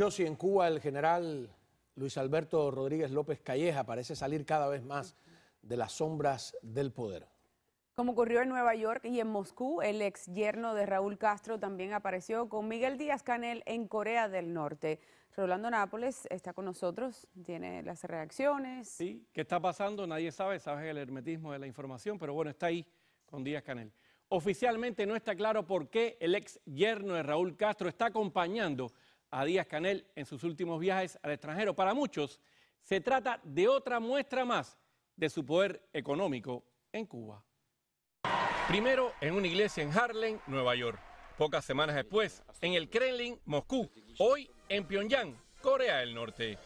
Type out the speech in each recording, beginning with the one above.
Yo en Cuba el general Luis Alberto Rodríguez López Calleja parece salir cada vez más de las sombras del poder. Como ocurrió en Nueva York y en Moscú, el ex yerno de Raúl Castro también apareció con Miguel Díaz Canel en Corea del Norte. Rolando Nápoles está con nosotros, tiene las reacciones. Sí, ¿qué está pasando? Nadie sabe, sabes el hermetismo de la información, pero bueno, está ahí con Díaz Canel. Oficialmente no está claro por qué el ex yerno de Raúl Castro está acompañando a Díaz Canel en sus últimos viajes al extranjero. Para muchos, se trata de otra muestra más de su poder económico en Cuba. Primero en una iglesia en Harlem, Nueva York. Pocas semanas después, en el Kremlin, Moscú. Hoy en Pyongyang, Corea del Norte.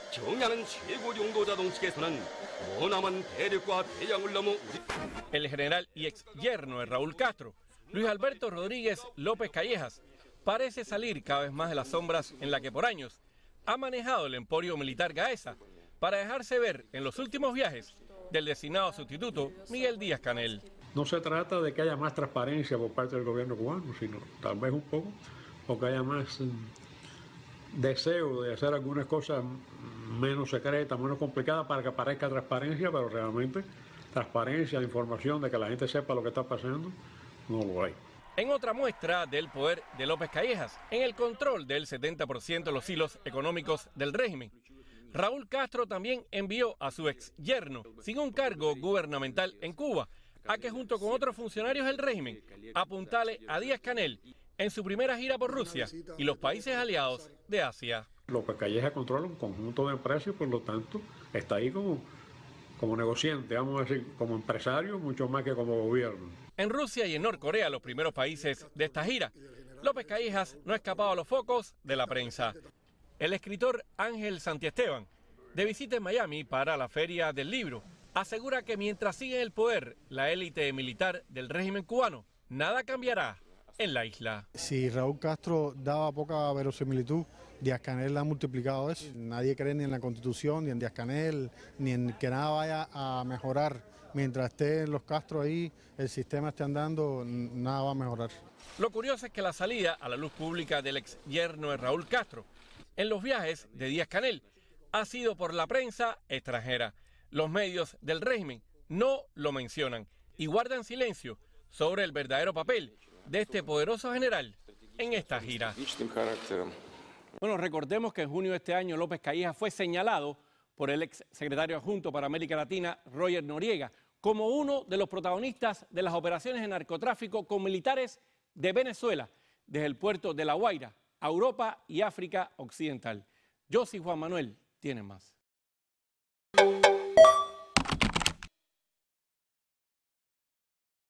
El general y ex yerno de Raúl Castro, Luis Alberto Rodríguez López Callejas, parece salir cada vez más de las sombras en la que por años ha manejado el emporio militar Gaesa para dejarse ver en los últimos viajes del designado sustituto Miguel Díaz Canel. No se trata de que haya más transparencia por parte del gobierno cubano, sino tal vez un poco, o que haya más mm, deseo de hacer algunas cosas menos secretas, menos complicadas para que aparezca transparencia, pero realmente transparencia, información de que la gente sepa lo que está pasando, no lo hay. En otra muestra del poder de López Callejas, en el control del 70% de los hilos económicos del régimen. Raúl Castro también envió a su ex yerno, sin un cargo gubernamental en Cuba, a que junto con otros funcionarios del régimen apuntale a Díaz Canel en su primera gira por Rusia y los países aliados de Asia. López Calleja controla un conjunto de precios, por lo tanto está ahí como como negociante, vamos a decir, como empresario, mucho más que como gobierno. En Rusia y en Norcorea, los primeros países de esta gira, López Callejas no ha escapado a los focos de la prensa. El escritor Ángel Santiesteban, de visita en Miami para la Feria del Libro, asegura que mientras sigue el poder la élite militar del régimen cubano, nada cambiará en la isla. Si Raúl Castro daba poca verosimilitud, Díaz Canel ha multiplicado eso. Nadie cree ni en la constitución, ni en Díaz Canel, ni en que nada vaya a mejorar. Mientras estén los Castro ahí, el sistema esté andando, nada va a mejorar. Lo curioso es que la salida a la luz pública del ex yerno de Raúl Castro en los viajes de Díaz Canel ha sido por la prensa extranjera. Los medios del régimen no lo mencionan y guardan silencio sobre el verdadero papel de este poderoso general en esta gira. Bueno, recordemos que en junio de este año López Calleja fue señalado por el ex secretario adjunto para América Latina, Roger Noriega, como uno de los protagonistas de las operaciones de narcotráfico con militares de Venezuela, desde el puerto de La Guaira, a Europa y África Occidental. Yo soy Juan Manuel, tiene más.